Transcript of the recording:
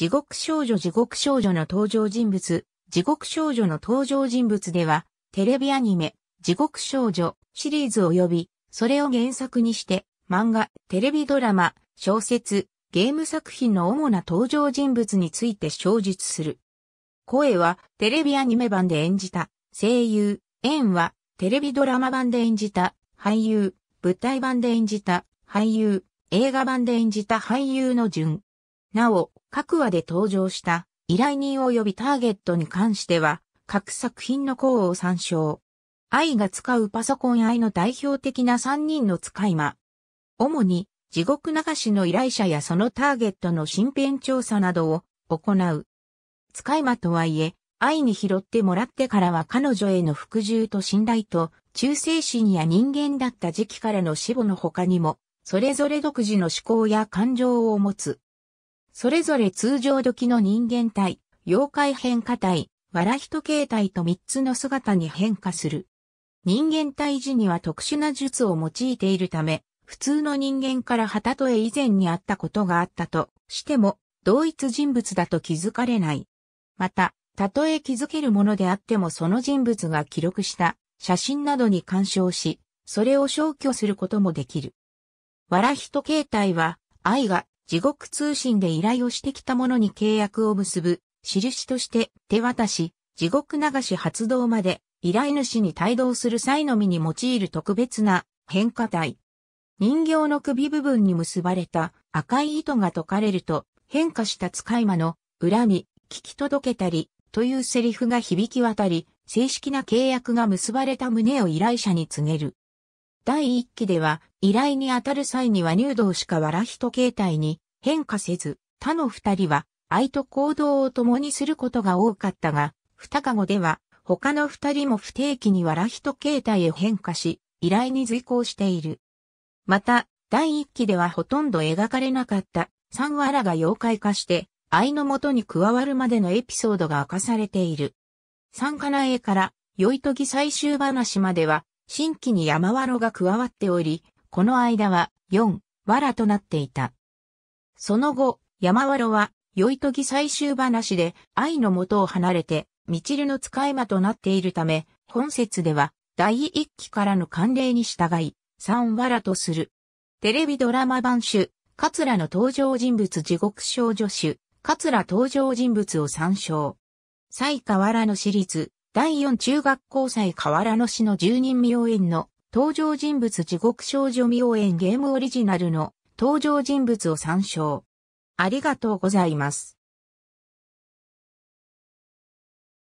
地獄少女地獄少女の登場人物、地獄少女の登場人物では、テレビアニメ、地獄少女シリーズ及び、それを原作にして、漫画、テレビドラマ、小説、ゲーム作品の主な登場人物について詳述する。声は、テレビアニメ版で演じた、声優、縁は、テレビドラマ版で演じた、俳優、舞台版で演じた、俳優、映画版で演じた俳優の順。なお、各話で登場した依頼人及びターゲットに関しては、各作品の項を参照。愛が使うパソコン愛の代表的な3人の使い魔。主に、地獄流しの依頼者やそのターゲットの身辺調査などを行う。使い魔とはいえ、愛に拾ってもらってからは彼女への服従と信頼と、忠誠心や人間だった時期からの死後の他にも、それぞれ独自の思考や感情を持つ。それぞれ通常時の人間体、妖怪変化体、わら人形体と3つの姿に変化する。人間体時には特殊な術を用いているため、普通の人間から旗とえ以前にあったことがあったとしても、同一人物だと気づかれない。また、たとえ気づけるものであってもその人物が記録した写真などに干渉し、それを消去することもできる。わら人形態は、愛が地獄通信で依頼をしてきた者に契約を結ぶ、印として手渡し、地獄流し発動まで依頼主に帯同する際のみに用いる特別な変化体。人形の首部分に結ばれた赤い糸が解かれると変化した使い魔の恨み、聞き届けたりというセリフが響き渡り、正式な契約が結ばれた胸を依頼者に告げる。第1期では依頼に当たる際には入道しかわら人形態に変化せず、他の二人は愛と行動を共にすることが多かったが、二かごでは他の二人も不定期にわら人形態へ変化し、依頼に随行している。また、第一期ではほとんど描かれなかった三わらが妖怪化して、愛のもとに加わるまでのエピソードが明かされている。三かな絵から、酔いとぎ最終話までは、新規に山わろが加わっており、この間は4、らとなっていた。その後、山わろは、酔いとぎ最終話で、愛のもとを離れて、みちるの使い魔となっているため、本節では、第1期からの慣例に従い、3らとする。テレビドラマ版種、桂の登場人物地獄少女種、桂登場人物を参照。西河原の私立、第4中学校祭河原の市の住人妙演の登場人物地獄少女未応援ゲームオリジナルの登場人物を参照。ありがとうございます。